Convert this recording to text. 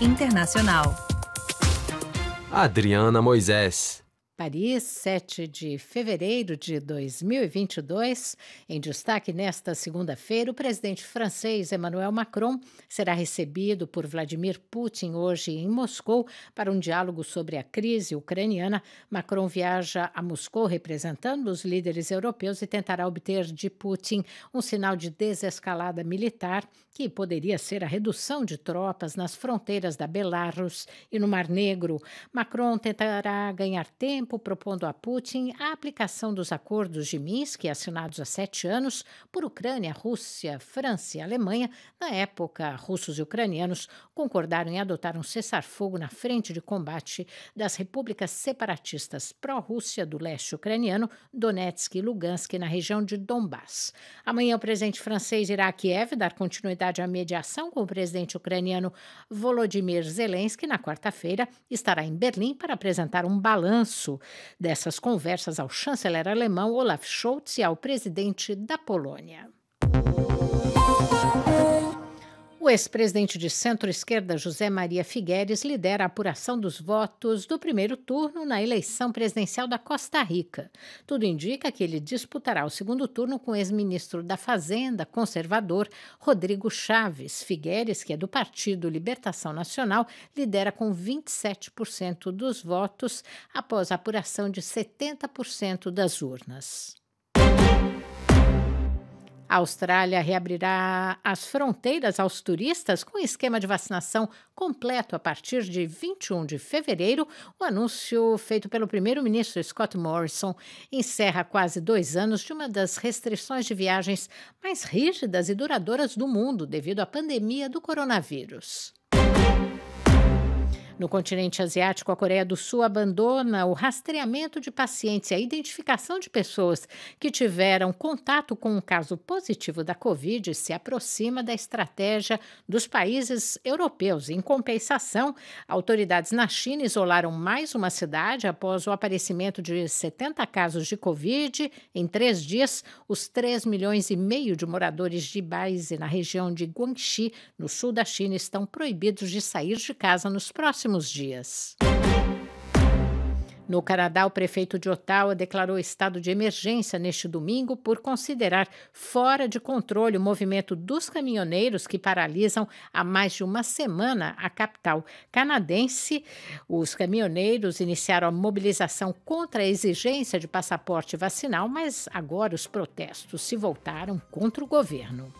internacional. Adriana Moisés. Paris, 7 de fevereiro de 2022. Em destaque nesta segunda-feira, o presidente francês Emmanuel Macron será recebido por Vladimir Putin hoje em Moscou para um diálogo sobre a crise ucraniana. Macron viaja a Moscou representando os líderes europeus e tentará obter de Putin um sinal de desescalada militar, que poderia ser a redução de tropas nas fronteiras da Belarus e no Mar Negro. Macron tentará ganhar tempo tempo propondo a Putin a aplicação dos acordos de Minsk, assinados há sete anos por Ucrânia, Rússia, França e Alemanha. Na época, russos e ucranianos concordaram em adotar um cessar-fogo na frente de combate das repúblicas separatistas pró-Rússia do leste ucraniano, Donetsk e Lugansk, na região de Donbass. Amanhã, o presidente francês irá a Kiev dar continuidade à mediação com o presidente ucraniano Volodymyr Zelensky. Na quarta-feira, estará em Berlim para apresentar um balanço Dessas conversas ao chanceler alemão Olaf Scholz e ao presidente da Polônia. O ex-presidente de centro-esquerda José Maria Figueres lidera a apuração dos votos do primeiro turno na eleição presidencial da Costa Rica. Tudo indica que ele disputará o segundo turno com o ex-ministro da Fazenda, conservador, Rodrigo Chaves. Figueres, que é do Partido Libertação Nacional, lidera com 27% dos votos após a apuração de 70% das urnas. A Austrália reabrirá as fronteiras aos turistas com esquema de vacinação completo a partir de 21 de fevereiro. O anúncio feito pelo primeiro-ministro Scott Morrison encerra quase dois anos de uma das restrições de viagens mais rígidas e duradouras do mundo devido à pandemia do coronavírus. No continente asiático, a Coreia do Sul abandona o rastreamento de pacientes e a identificação de pessoas que tiveram contato com um caso positivo da Covid se aproxima da estratégia dos países europeus. Em compensação, autoridades na China isolaram mais uma cidade após o aparecimento de 70 casos de Covid. Em três dias, os 3 milhões e meio de moradores de Baize, na região de Guangxi, no sul da China, estão proibidos de sair de casa nos próximos próximos dias. No Canadá, o prefeito de Ottawa declarou estado de emergência neste domingo por considerar fora de controle o movimento dos caminhoneiros que paralisam há mais de uma semana a capital canadense. Os caminhoneiros iniciaram a mobilização contra a exigência de passaporte vacinal, mas agora os protestos se voltaram contra o governo.